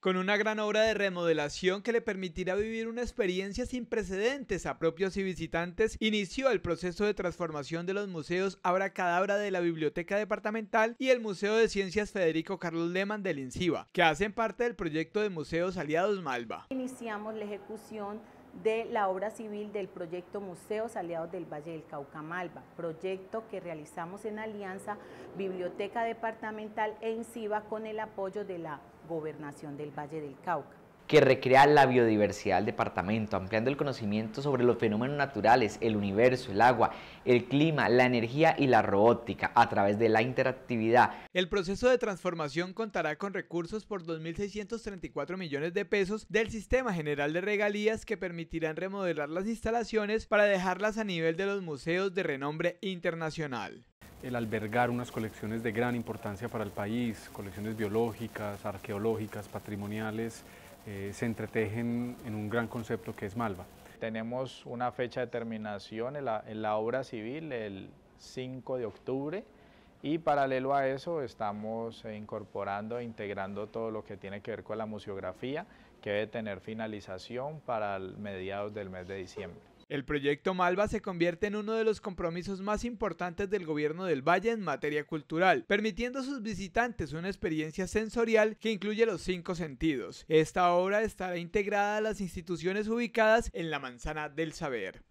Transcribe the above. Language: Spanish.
con una gran obra de remodelación que le permitirá vivir una experiencia sin precedentes a propios y visitantes, inició el proceso de transformación de los museos Abracadabra de la Biblioteca Departamental y el Museo de Ciencias Federico Carlos Lehmann del INCIBA, que hacen parte del proyecto de Museos Aliados Malva. Iniciamos la ejecución de la obra civil del proyecto Museos Aliados del Valle del Cauca Malva, proyecto que realizamos en alianza Biblioteca Departamental e con el apoyo de la Gobernación del Valle del Cauca que recrea la biodiversidad del departamento, ampliando el conocimiento sobre los fenómenos naturales, el universo, el agua, el clima, la energía y la robótica a través de la interactividad. El proceso de transformación contará con recursos por 2.634 millones de pesos del Sistema General de Regalías que permitirán remodelar las instalaciones para dejarlas a nivel de los museos de renombre internacional el albergar unas colecciones de gran importancia para el país, colecciones biológicas, arqueológicas, patrimoniales, eh, se entretejen en un gran concepto que es Malva. Tenemos una fecha de terminación en la, en la obra civil el 5 de octubre y paralelo a eso estamos incorporando e integrando todo lo que tiene que ver con la museografía que debe tener finalización para mediados del mes de diciembre. El proyecto Malva se convierte en uno de los compromisos más importantes del gobierno del Valle en materia cultural, permitiendo a sus visitantes una experiencia sensorial que incluye los cinco sentidos. Esta obra estará integrada a las instituciones ubicadas en la Manzana del Saber.